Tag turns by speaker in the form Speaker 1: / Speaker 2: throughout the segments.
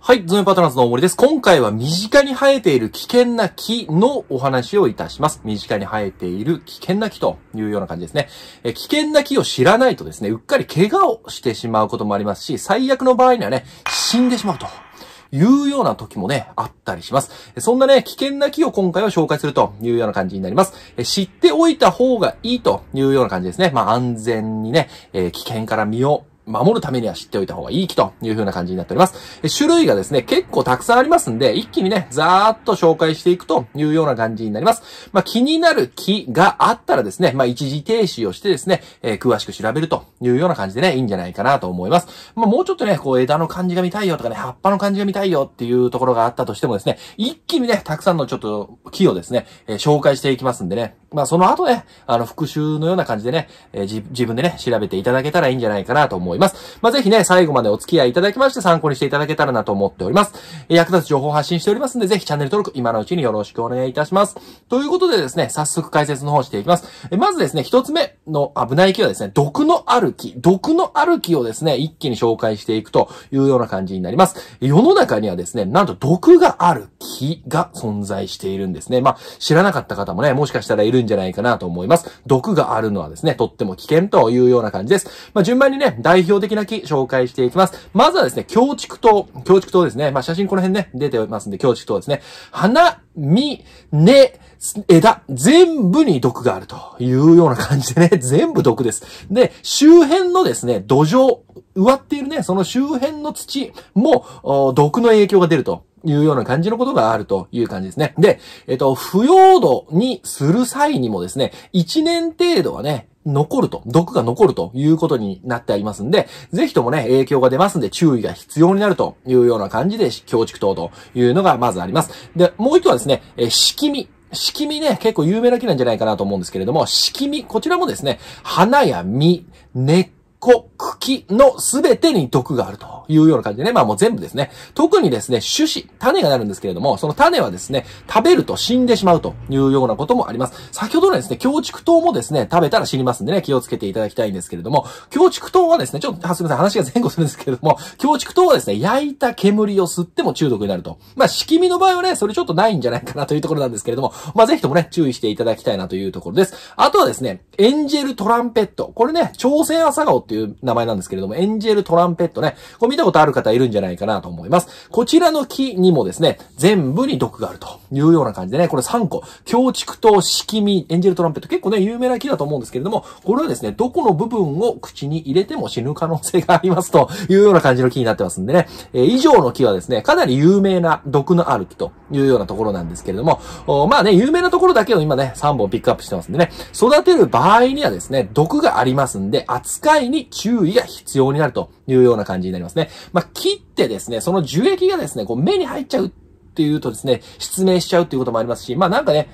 Speaker 1: はい、ズームパートナーズの大森です。今回は身近に生えている危険な木のお話をいたします。身近に生えている危険な木というような感じですね。え危険な木を知らないとですね、うっかり怪我をしてしまうこともありますし、最悪の場合にはね、死んでしまうと。いうような時もね、あったりします。そんなね、危険な木を今回は紹介するというような感じになります。知っておいた方がいいというような感じですね。まあ安全にね、え危険から身を守るためには知っておいた方がいい木という風な感じになっております。種類がですね、結構たくさんありますんで、一気にね、ざーっと紹介していくというような感じになります。まあ、気になる木があったらですね、まあ、一時停止をしてですね、えー、詳しく調べるというような感じでね、いいんじゃないかなと思います。まあ、もうちょっとね、こう枝の感じが見たいよとかね、葉っぱの感じが見たいよっていうところがあったとしてもですね、一気にね、たくさんのちょっと木をですね、えー、紹介していきますんでね、まあその後ね、あの復習のような感じでね、えー、自分でね、調べていただけたらいいんじゃないかなと思います。まあぜひね、最後までお付き合いいただきまして参考にしていただけたらなと思っております。えー、役立つ情報を発信しておりますんで、ぜひチャンネル登録今のうちによろしくお願いいたします。ということでですね、早速解説の方していきます。えー、まずですね、一つ目の危ない木はですね、毒の歩き、毒の歩きをですね、一気に紹介していくというような感じになります。世の中にはですね、なんと毒がある木が存在しているんですね。まあ知らなかった方もね、もしかしたらいるるんじゃないかなと思います。毒があるのはですね、とっても危険というような感じです。まあ、順番にね、代表的な木紹介していきます。まずはですね、強竹糖。強竹糖ですね。まあ、写真この辺ね、出ておりますんで、強竹糖ですね。花、実、根、枝、全部に毒があるというような感じでね、全部毒です。で、周辺のですね、土壌、植わっているね、その周辺の土も、毒の影響が出ると。いうような感じのことがあるという感じですね。で、えっと、腐葉土にする際にもですね、1年程度はね、残ると、毒が残るということになってありますんで、ぜひともね、影響が出ますんで注意が必要になるというような感じで、強畜等というのがまずあります。で、もう一つはですね、えー、しきみ。しきみね、結構有名な木なんじゃないかなと思うんですけれども、しきみ、こちらもですね、花や実、根っこ、茎のすべてに毒があると。いうような感じでね、まあもう全部ですね。特にですね、種子、種がなるんですけれども、その種はですね、食べると死んでしまうというようなこともあります。先ほどのですね、強畜糖もですね、食べたら死にますんでね、気をつけていただきたいんですけれども、強畜糖はですね、ちょっと、すみません、話が前後するんですけれども、強畜糖はですね、焼いた煙を吸っても中毒になると。まあ、しきみの場合はね、それちょっとないんじゃないかなというところなんですけれども、まあ、ぜひともね、注意していただきたいなというところです。あとはですね、エンジェルトランペット。これね、朝鮮朝顔っていう名前なんですけれども、エンジェルトランペットね。これたことある方いるんじゃないかなと思います。こちらの木にもですね、全部に毒があるというような感じでね、これ3個、強竹と色味、エンジェルトランペット結構ね、有名な木だと思うんですけれども、これはですね、どこの部分を口に入れても死ぬ可能性がありますというような感じの木になってますんでね、えー、以上の木はですね、かなり有名な毒のある木というようなところなんですけれども、まあね、有名なところだけを今ね、3本ピックアップしてますんでね、育てる場合にはですね、毒がありますんで、扱いに注意が必要になるというような感じになりますね。まあ、切ってですね、その樹液がですね、こう目に入っちゃうっていうとですね、失明しちゃうっていうこともありますし、まあなんかね、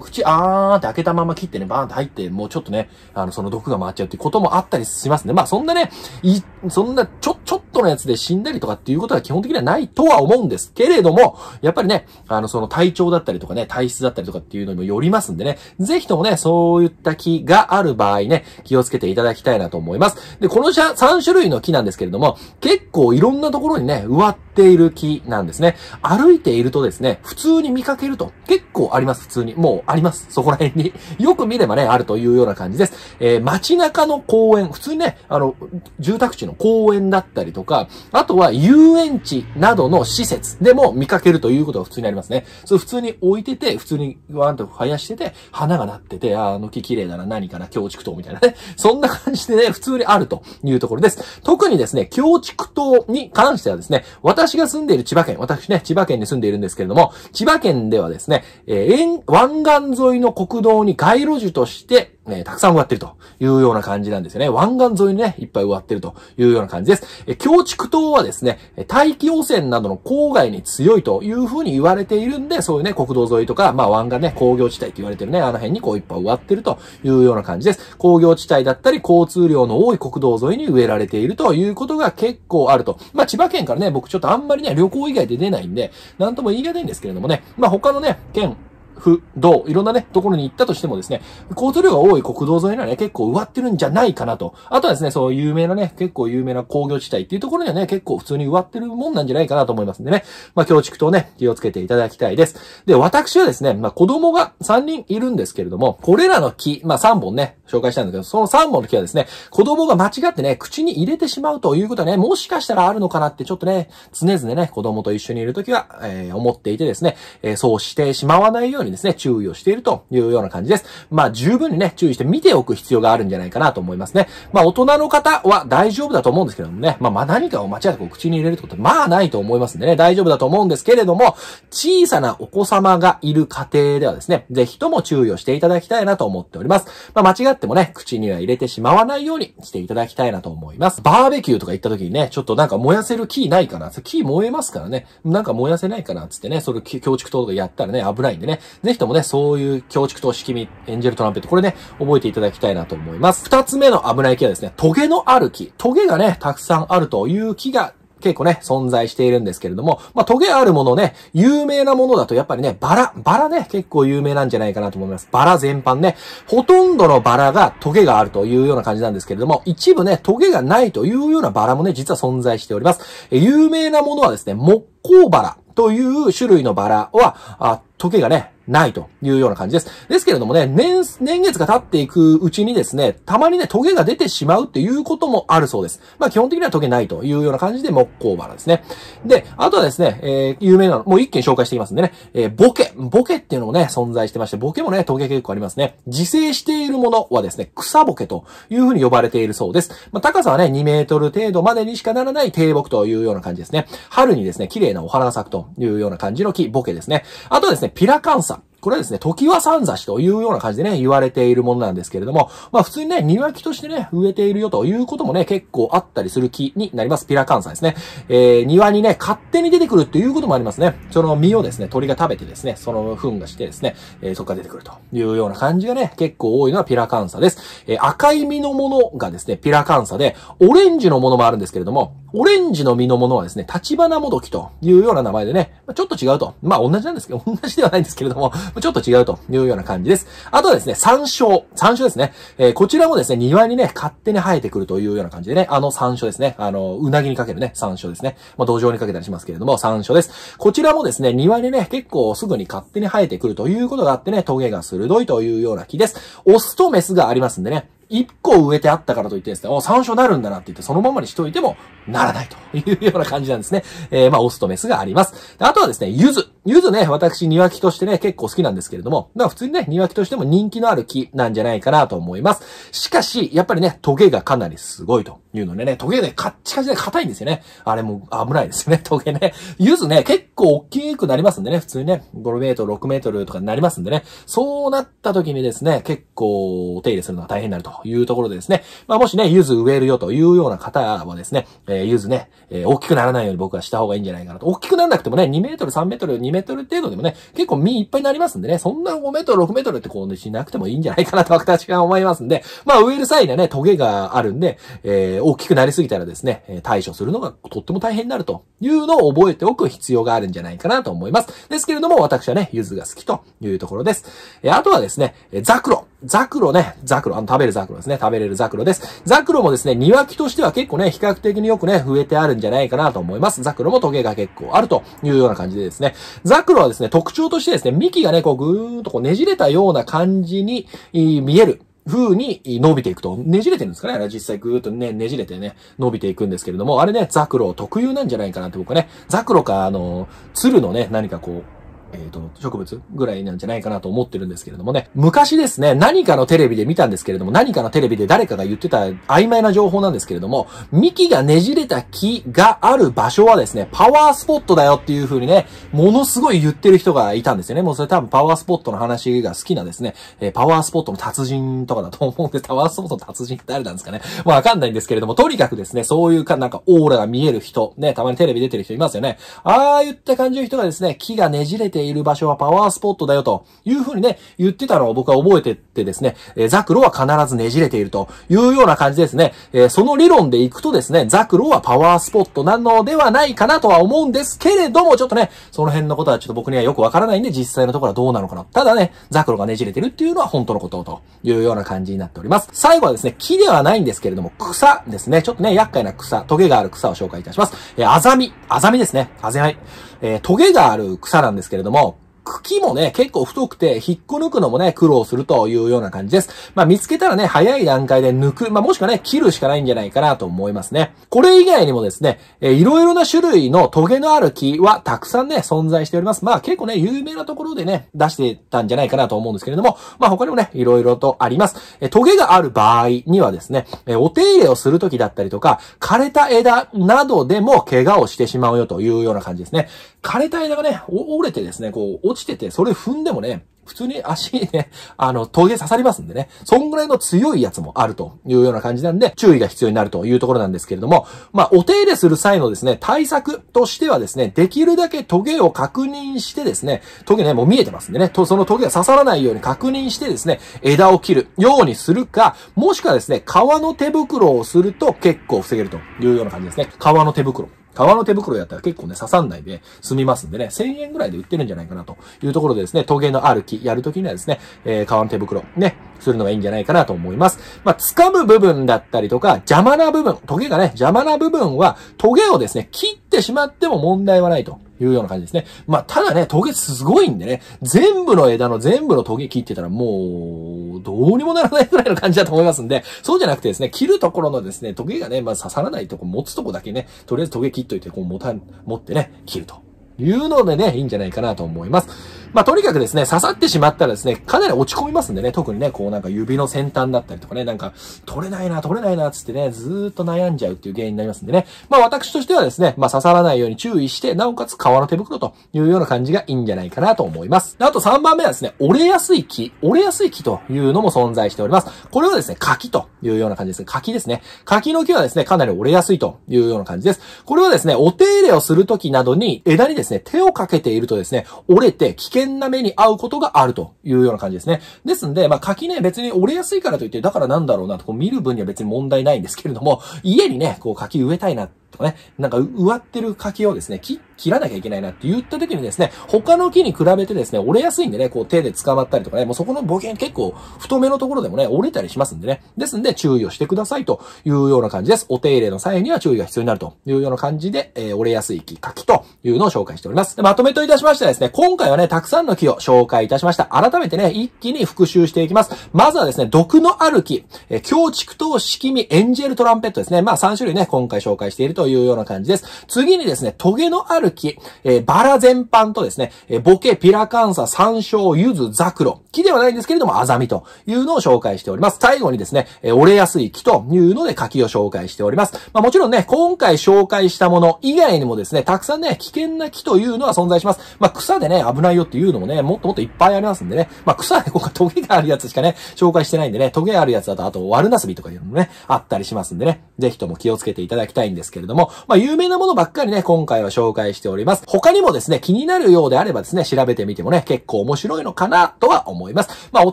Speaker 1: 口、あーって開けたまま切ってね、バーンって入って、もうちょっとね、あの、その毒が回っちゃうっていうこともあったりしますね。まあ、そんなね、い、そんな、ちょ、ちょっとのやつで死んだりとかっていうことは基本的にはないとは思うんですけれども、やっぱりね、あの、その体調だったりとかね、体質だったりとかっていうのにもよりますんでね、ぜひともね、そういった木がある場合ね、気をつけていただきたいなと思います。で、この3種類の木なんですけれども、結構いろんなところにね、植わっている木なんですね。歩いているとですね、普通に見かけると結構あります。普通に。もうあります。そこら辺に。よく見ればね、あるというような感じです。えー、街中の公園、普通にね、あの、住宅地の公園だったりとか、あとは遊園地などの施設でも見かけるということが普通にありますね。それ普通に置いてて、普通にワンと生やしてて、花がなってて、あ、あの木綺麗だな、何かな、京畜島みたいなね。そんな感じでね、普通にあるというところです。特にですね、京畜島に関してはですね、私私が住んでいる千葉県、私ね、千葉県に住んでいるんですけれども、千葉県ではですね、えー、湾岸沿いの国道に街路樹として、ね、たくさん植わってるというような感じなんですよね。湾岸沿いにね、いっぱい植わってるというような感じです。え、強畜島はですね、大気汚染などの郊外に強いというふうに言われているんで、そういうね、国道沿いとか、まあ湾岸ね、工業地帯って言われてるね、あの辺にこういっぱい植わってるというような感じです。工業地帯だったり、交通量の多い国道沿いに植えられているということが結構あると。まあ千葉県からね、僕ちょっとあんまりね、旅行以外で出ないんで、なんとも言い難いんですけれどもね、まあ他のね、県、府、道、いろんなね、ところに行ったとしてもですね、交通量が多い国道沿いにはね、結構植わってるんじゃないかなと。あとはですね、そう有名なね、結構有名な工業地帯っていうところにはね、結構普通に植わってるもんなんじゃないかなと思いますんでね。まあ、教畜とね、気をつけていただきたいです。で、私はですね、まあ、子供が3人いるんですけれども、これらの木、まあ、3本ね、紹介したんだけど、その3本の木はですね、子供が間違ってね、口に入れてしまうということはね、もしかしたらあるのかなってちょっとね、常々ね、子供と一緒にいる時は、えー、思っていてですね、えー、そうしてしまわないようにですね、注意をしているというような感じです。まあ、十分にね、注意して見ておく必要があるんじゃないかなと思いますね。まあ、大人の方は大丈夫だと思うんですけどもね、まあ、まあ、何かを間違ってこう口に入れるってことは、まあ、ないと思いますんでね、大丈夫だと思うんですけれども、小さなお子様がいる家庭ではですね、ぜひとも注意をしていただきたいなと思っております。まあ、間違ってってもね、口には入れてしまわないようにしていただきたいなと思います。バーベキューとか行った時にね、ちょっとなんか燃やせる木ないかな、木燃えますからね、なんか燃やせないかな、つってね、それ強畜灯とかやったらね、危ないんでね、ぜひともね、そういう強畜灯、式みエンジェルトランペット、これね、覚えていただきたいなと思います。二つ目の危ない木はですね、トゲのある木。トゲがね、たくさんあるという木が結構ね、存在しているんですけれども、まあ、トゲあるものね、有名なものだとやっぱりね、バラ、バラね、結構有名なんじゃないかなと思います。バラ全般ね、ほとんどのバラがトゲがあるというような感じなんですけれども、一部ね、トゲがないというようなバラもね、実は存在しております。有名なものはですね、木工バラという種類のバラは、あトゲがね、ないというような感じです。ですけれどもね、年、年月が経っていくうちにですね、たまにね、トゲが出てしまうっていうこともあるそうです。まあ基本的にはトゲないというような感じで木工バラですね。で、あとはですね、えー、有名なの、もう一件紹介していきますんでね、えー、ボケ、ボケっていうのもね、存在してまして、ボケもね、トゲ結構ありますね。自生しているものはですね、草ボケというふうに呼ばれているそうです。まあ高さはね、2メートル程度までにしかならない低木というような感じですね。春にですね、綺麗なお花が咲くというような感じの木、ボケですね。あとはですね、ピラカンサ。これはですね、時は三差しというような感じでね、言われているものなんですけれども、まあ普通にね、庭木としてね、植えているよということもね、結構あったりする木になります。ピラカンサですね。えー、庭にね、勝手に出てくるっていうこともありますね。その実をですね、鳥が食べてですね、その糞がしてですね、えー、そこから出てくるというような感じがね、結構多いのはピラカンサです。えー、赤い実のものがですね、ピラカンサで、オレンジのものもあるんですけれども、オレンジの実のものはですね、立花もどきというような名前でね、ちょっと違うと。まあ同じなんですけど、同じではないんですけれども、ちょっと違うというような感じです。あとはですね、山椒。山椒ですね。えー、こちらもですね、庭にね、勝手に生えてくるというような感じでね、あの山椒ですね。あの、うなぎにかけるね、山椒ですね。まあ、土壌にかけたりしますけれども、山椒です。こちらもですね、庭にね、結構すぐに勝手に生えてくるということがあってね、トゲが鋭いというような木です。オスとメスがありますんでね、一個植えてあったからといってですね、お、山椒なるんだなって言って、そのままにしといても、ならないというような感じなんですね。えー、まあ、オスとメスがあります。あとはですね、柚子。ゆずね、私庭木としてね、結構好きなんですけれども、だか普通にね、庭木としても人気のある木なんじゃないかなと思います。しかし、やっぱりね、トゲがかなりすごいというのでね、トゲね、カッチカチで硬いんですよね。あれも危ないですよね、トゲね。ゆずね、結構大きくなりますんでね、普通にね、5メートル、6メートルとかになりますんでね、そうなった時にですね、結構お手入れするのが大変になるというところでですね、まあもしね、ゆず植えるよというような方はですね、えー、ゆずね、えー、大きくならないように僕はした方がいいんじゃないかなと。大きくならなくてもね、2メートル、3メートル、2 2メートル程度でもね、結構身いっぱいになりますんでね、そんな5メートル、6メートルってこうね、しなくてもいいんじゃないかなと私は思いますんで、まあ植える際にはね、トゲがあるんで、えー、大きくなりすぎたらですね、対処するのがとっても大変になるというのを覚えておく必要があるんじゃないかなと思います。ですけれども、私はね、ゆずが好きというところです。えー、あとはですね、ザクロ。ザクロね、ザクロ、あの、食べるザクロですね。食べれるザクロです。ザクロもですね、庭木としては結構ね、比較的によくね、増えてあるんじゃないかなと思います。ザクロもトゲが結構あるというような感じでですね。ザクロはですね、特徴としてですね、幹がね、こう、ぐーっとこう、ねじれたような感じに、見える。風に伸びていくと、ねじれてるんですかねあれ実際ぐーっとね、ねじれてね、伸びていくんですけれども、あれね、ザクロ特有なんじゃないかなって僕はね、ザクロか、あの、鶴のね、何かこう、えっ、ー、と、植物ぐらいなんじゃないかなと思ってるんですけれどもね。昔ですね、何かのテレビで見たんですけれども、何かのテレビで誰かが言ってた曖昧な情報なんですけれども、幹がねじれた木がある場所はですね、パワースポットだよっていう風にね、ものすごい言ってる人がいたんですよね。もうそれ多分パワースポットの話が好きなですね、えー、パワースポットの達人とかだと思うんです。パワースポットの達人って誰なんですかね。まあわかんないんですけれども、とにかくですね、そういうか、なんかオーラが見える人、ね、たまにテレビ出てる人いますよね。ああ言った感じの人がですね、木がねじれてている場所はパワースポットだよというふうにね、言ってたのを僕は覚えてってですね、えー、ザクロは必ずねじれているというような感じですね。えー、その理論でいくとですね、ザクロはパワースポットなのではないかなとは思うんですけれども、ちょっとね、その辺のことはちょっと僕にはよくわからないんで、実際のところはどうなのかな。ただね、ザクロがねじれてるっていうのは本当のことというような感じになっております。最後はですね、木ではないんですけれども、草ですね。ちょっとね、厄介な草、トゲがある草を紹介いたします。えー、アザミ。アザミですね。アザミ。えー、トゲがある草なんですけれども、茎もね、結構太くて、引っこ抜くのもね、苦労するというような感じです。まあ、見つけたらね、早い段階で抜く、まあ、もしくはね、切るしかないんじゃないかなと思いますね。これ以外にもですね、えー、いろいろな種類のトゲのある木はたくさんね、存在しております。まあ、結構ね、有名なところでね、出してたんじゃないかなと思うんですけれども、まあ、他にもね、いろいろとあります。えー、トゲがある場合にはですね、えー、お手入れをするときだったりとか、枯れた枝などでも怪我をしてしまうよというような感じですね。枯れた枝がね、折れてですね、こう、落ちてて、それ踏んでもね、普通に足にね、あの、ゲ刺さりますんでね、そんぐらいの強いやつもあるというような感じなんで、注意が必要になるというところなんですけれども、まあ、お手入れする際のですね、対策としてはですね、できるだけ棘を確認してですね、棘ね、もう見えてますんでね、と、その棘が刺さらないように確認してですね、枝を切るようにするか、もしくはですね、革の手袋をすると結構防げるというような感じですね。革の手袋。革の手袋やったら結構ね、刺さんないで済みますんでね、1000円ぐらいで売ってるんじゃないかなというところでですね、トゲのある木やるときにはですね、えー、革の手袋、ね、するのがいいんじゃないかなと思います。まあ、掴む部分だったりとか、邪魔な部分、トゲがね、邪魔な部分は、トゲをですね、切っってしまっても問題はないというような感じですね。まあ、ただね、トゲすごいんでね、全部の枝の全部のトゲ切ってたらもう、どうにもならないぐらいの感じだと思いますんで、そうじゃなくてですね、切るところのですね、トゲがね、まあ刺さらないとこ、持つとこだけね、とりあえずトゲ切っといて、こう持たん、持ってね、切るというのでね、いいんじゃないかなと思います。まあ、とにかくですね、刺さってしまったらですね、かなり落ち込みますんでね、特にね、こうなんか指の先端だったりとかね、なんか、取れないな、取れないな、つってね、ずーっと悩んじゃうっていう原因になりますんでね。まあ、私としてはですね、まあ、刺さらないように注意して、なおかつ皮の手袋というような感じがいいんじゃないかなと思います。あと3番目はですね、折れやすい木、折れやすい木というのも存在しております。これはですね、柿というような感じです。柿ですね。柿の木はですね、かなり折れやすいというような感じです。これはですね、お手入れをするときなどに枝にですね、手をかけているとですね、折れて危険険な目に遭うことがあるというような感じですね。ですんで、まあ、柿ね、別に折れやすいからといって、だからなんだろうなと、こう見る分には別に問題ないんですけれども、家にね、こう柿植えたいなってとかね、なんか植わってる柿をですね、切、切らなきゃいけないなって言った時にですね、他の木に比べてですね、折れやすいんでね、こう手で捕まったりとかね、もうそこのボケ結構太めのところでもね、折れたりしますんでね。ですんで注意をしてくださいというような感じです。お手入れの際には注意が必要になるというような感じで、えー、折れやすい木、柿というのを紹介しております。でまとめといたしましてはですね、今回はね、たくさんの木を紹介いたしました。改めてね、一気に復習していきます。まずはですね、毒のある木、えー、強竹と敷味エンジェルトランペットですね。まあ3種類ね、今回紹介しているとというような感じです。次にですね、トゲのある木、えー、バラ全般とですね、えー、ボケ、ピラカンサ、山椒、ユズ、ザクロ。木ではないんですけれども、アザミというのを紹介しております。最後にですね、えー、折れやすい木というので柿を紹介しております。まあもちろんね、今回紹介したもの以外にもですね、たくさんね、危険な木というのは存在します。まあ草でね、危ないよっていうのもね、もっともっといっぱいありますんでね。まあ草でここトゲがあるやつしかね、紹介してないんでね、トゲあるやつだと、あと、ワルナスビとかいうのもね、あったりしますんでね。ぜひとも気をつけていただきたいんですけれどもども、まあ、有名なものばっかりね、今回は紹介しております。他にもですね、気になるようであればですね、調べてみてもね、結構面白いのかな、とは思います。まあ、お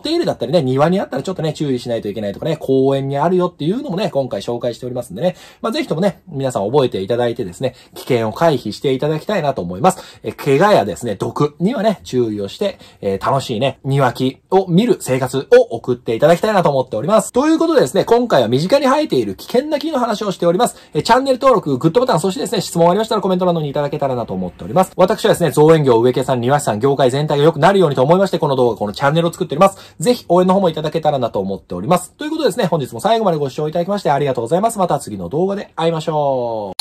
Speaker 1: 手入れだったりね、庭にあったらちょっとね、注意しないといけないとかね、公園にあるよっていうのもね、今回紹介しておりますんでね、まあ、ぜひともね、皆さん覚えていただいてですね、危険を回避していただきたいなと思います。え、怪我やですね、毒にはね、注意をして、えー、楽しいね、庭木を見る生活を送っていただきたいなと思っております。ということでですね、今回は身近に生えている危険な木の話をしております。え、チャンネル登録グッドボタン、そしてですね、質問ありましたらコメント欄のにいただけたらなと思っております。私はですね、造園業、植木さん、庭師さん、業界全体が良くなるようにと思いまして、この動画、このチャンネルを作っております。ぜひ、応援の方もいただけたらなと思っております。ということでですね、本日も最後までご視聴いただきましてありがとうございます。また次の動画で会いましょう。